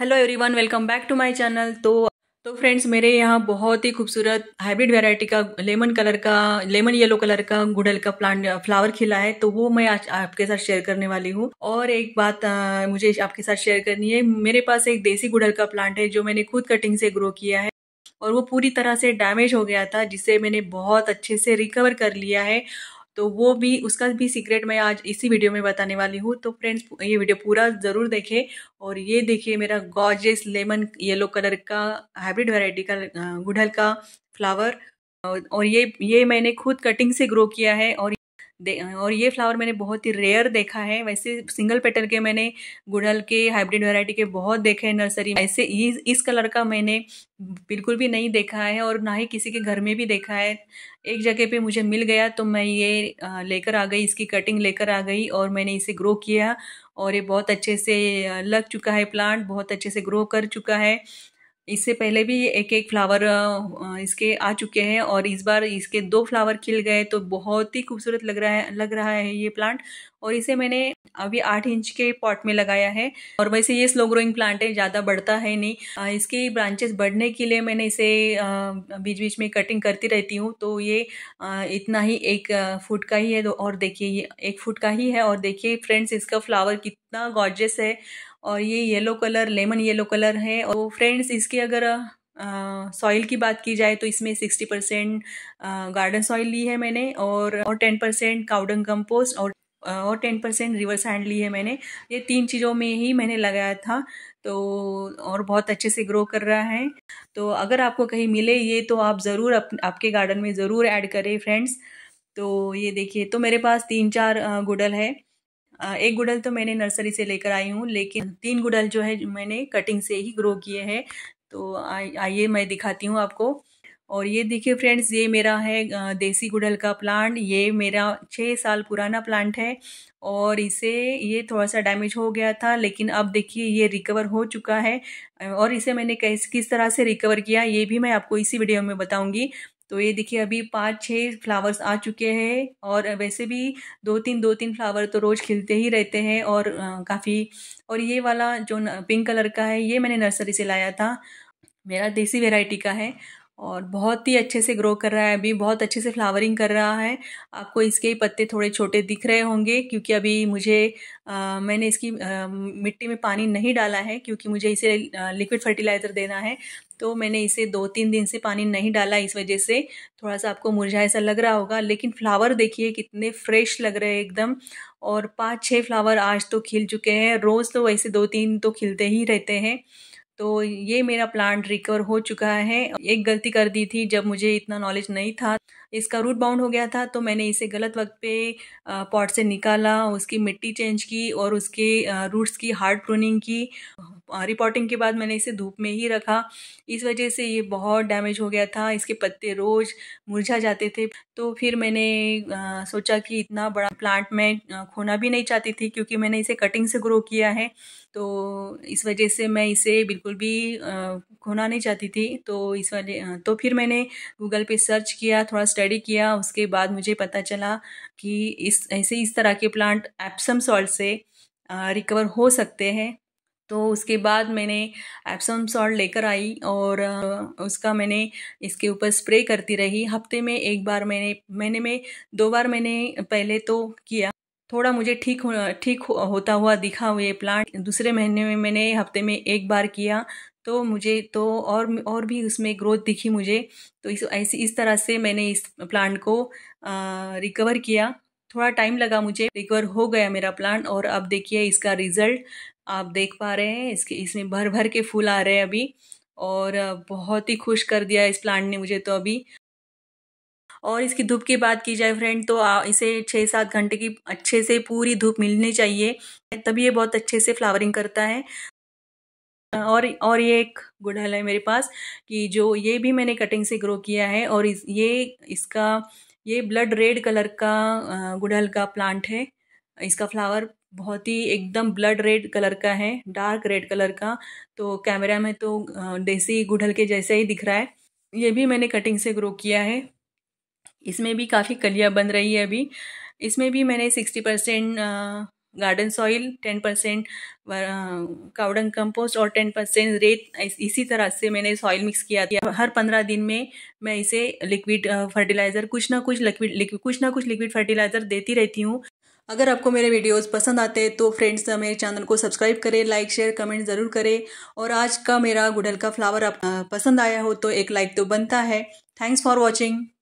hello everyone welcome back to my channel तो तो friends मेरे यहाँ बहुत ही खूबसूरत हाइब्रिड वैरायटी का लेमन कलर का लेमन येलो कलर का गुड़ल का प्लांट फ्लावर खिला है तो वो मैं आज आपके साथ शेयर करने वाली हूँ और एक बात आ, मुझे आपके साथ शेयर करनी है मेरे पास एक देसी गुड़ल का प्लांट है जो मैंने खुद कटिंग से ग्रो किया है और वो पूरी तरह से डैमेज हो गया था जिसे मैंने बहुत अच्छे से रिकवर कर लिया है तो वो भी उसका भी सीक्रेट मैं आज इसी वीडियो में बताने वाली हूँ तो फ्रेंड्स ये वीडियो पूरा ज़रूर देखें और ये देखिए मेरा गॉर्जेस लेमन येलो कलर का हाइब्रिड वेराइटी का गुड़हल का फ्लावर और ये ये मैंने खुद कटिंग से ग्रो किया है और और ये फ्लावर मैंने बहुत ही रेयर देखा है वैसे सिंगल पेटल के मैंने गुड़हल के हाइब्रिड वैरायटी के बहुत देखे हैं नर्सरी ऐसे इस, इस कलर का मैंने बिल्कुल भी नहीं देखा है और ना ही किसी के घर में भी देखा है एक जगह पे मुझे मिल गया तो मैं ये लेकर आ गई इसकी कटिंग लेकर आ गई और मैंने इसे ग्रो किया और ये बहुत अच्छे से लग चुका है प्लांट बहुत अच्छे से ग्रो कर चुका है इससे पहले भी एक एक फ्लावर इसके आ चुके हैं और इस बार इसके दो फ्लावर खिल गए तो बहुत ही खूबसूरत लग रहा है लग रहा है ये प्लांट और इसे मैंने अभी आठ इंच के पॉट में लगाया है और वैसे ये स्लो ग्रोइंग प्लांट है ज़्यादा बढ़ता है नहीं इसकी ब्रांचेस बढ़ने के लिए मैंने इसे बीच बीच में कटिंग करती रहती हूँ तो ये इतना ही एक फुट का ही है और देखिए ये एक फुट का ही है और देखिए फ्रेंड्स इसका फ्लावर कितना गॉर्जेस है और ये yellow colour lemon yellow colour है और फ्रेंड्स इसके अगर सॉइल की बात की जाए तो इसमें सिक्सटी परसेंट गार्डन सॉइल ली है मैंने और और टेन परसेंट काउडंग कंपोस्ट और और टेन परसेंट रिवर्स हैंड ली है मैंने ये तीन चीज़ों में ही मैंने लगाया था तो और बहुत अच्छे से ग्रो कर रहा है तो अगर आपको कहीं मिले ये तो आप ज़रूर अप, आपके गार्डन में ज़रूर ऐड करें फ्रेंड्स तो ये देखिए तो मेरे पास तीन चार गुडल है एक गुड़ल तो मैंने नर्सरी से लेकर आई हूँ लेकिन तीन गुड़ल जो है मैंने कटिंग से ही ग्रो किए हैं तो आइए मैं दिखाती हूँ आपको और ये देखिए फ्रेंड्स ये मेरा है देसी गुड़ल का प्लांट ये मेरा छः साल पुराना प्लांट है और इसे ये थोड़ा सा डैमेज हो गया था लेकिन अब देखिए ये रिकवर हो चुका है और इसे मैंने कैसे किस तरह से रिकवर किया ये भी मैं आपको इसी वीडियो में बताऊंगी तो ये देखिए अभी पाँच छः फ्लावर्स आ चुके हैं और वैसे भी दो तीन दो तीन फ्लावर तो रोज़ खिलते ही रहते हैं और काफ़ी और ये वाला जो पिंक कलर का है ये मैंने नर्सरी से लाया था मेरा देसी वेराइटी का है और बहुत ही अच्छे से ग्रो कर रहा है अभी बहुत अच्छे से फ्लावरिंग कर रहा है आपको इसके ही पत्ते थोड़े छोटे दिख रहे होंगे क्योंकि अभी मुझे आ, मैंने इसकी आ, मिट्टी में पानी नहीं डाला है क्योंकि मुझे इसे लिक्विड फर्टिलाइज़र देना है तो मैंने इसे दो तीन दिन से पानी नहीं डाला इस वजह से थोड़ा सा आपको मुरझा ऐसा लग रहा होगा लेकिन फ्लावर देखिए कितने फ्रेश लग रहे हैं एकदम और पाँच छः फ्लावर आज तो खिल चुके हैं रोज़ तो वैसे दो तीन तो खिलते ही रहते हैं तो ये मेरा प्लांट रिकवर हो चुका है एक गलती कर दी थी जब मुझे इतना नॉलेज नहीं था इसका रूट बाउंड हो गया था तो मैंने इसे गलत वक्त पे पॉट से निकाला उसकी मिट्टी चेंज की और उसके रूट्स की हार्ड प्रूनिंग की रिपोर्टिंग के बाद मैंने इसे धूप में ही रखा इस वजह से ये बहुत डैमेज हो गया था इसके पत्ते रोज़ मुरझा जाते थे तो फिर मैंने आ, सोचा कि इतना बड़ा प्लांट मैं खोना भी नहीं चाहती थी क्योंकि मैंने इसे कटिंग से ग्रो किया है तो इस वजह से मैं इसे बिल्कुल भी आ, खोना नहीं चाहती थी तो इस वजह तो फिर मैंने गूगल पे सर्च किया थोड़ा स्टडी स्टडी किया उसके बाद मुझे पता चला कि इस ऐसे इस तरह के प्लांट एप्सम सॉल्ट से रिकवर हो सकते हैं तो उसके बाद मैंने एप्सम सॉल्ट लेकर आई और उसका मैंने इसके ऊपर स्प्रे करती रही हफ्ते में एक बार मैंने मैंने में दो बार मैंने पहले तो किया थोड़ा मुझे ठीक ठीक होता हुआ दिखा हुआ प्लांट दूसरे महीने में मैंने हफ्ते में एक बार किया तो मुझे तो और और भी उसमें ग्रोथ दिखी मुझे तो इस ऐसी इस तरह से मैंने इस प्लांट को रिकवर किया थोड़ा टाइम लगा मुझे रिकवर हो गया मेरा प्लांट और अब देखिए इसका रिज़ल्ट आप देख पा रहे हैं इसके इसमें भर भर के फूल आ रहे हैं अभी और बहुत ही खुश कर दिया इस प्लांट ने मुझे तो अभी और इसकी धूप की बात की जाए फ्रेंड तो इसे छः सात घंटे की अच्छे से पूरी धूप मिलनी चाहिए तभी ये बहुत अच्छे से फ्लावरिंग करता है और और ये एक गुड़हल है मेरे पास कि जो ये भी मैंने कटिंग से ग्रो किया है और इस ये इसका ये ब्लड रेड कलर का गुड़हल का प्लांट है इसका फ्लावर बहुत ही एकदम ब्लड रेड कलर का है डार्क रेड कलर का तो कैमरा में तो देसी गुड़हल के जैसे ही दिख रहा है ये भी मैंने कटिंग से ग्रो किया है इसमें भी काफ़ी कलियाँ बन रही है अभी इसमें भी मैंने sixty percent garden soil ten percent cow dung compost और टेन परसेंट रेत इसी तरह से मैंने सॉइल मिक्स किया था हर पंद्रह दिन में मैं इसे लिक्विड फर्टिलाइज़र uh, कुछ ना कुछ लिक्विड कुछ ना कुछ लिक्विड फर्टिलाइज़र देती रहती हूँ अगर आपको मेरे वीडियोस पसंद आते हैं तो फ्रेंड्स uh, मेरे चैनल को सब्सक्राइब करें लाइक शेयर कमेंट ज़रूर करें और आज का मेरा गुडल का फ्लावर आप पसंद आया हो तो एक लाइक तो बनता है थैंक्स फॉर वॉचिंग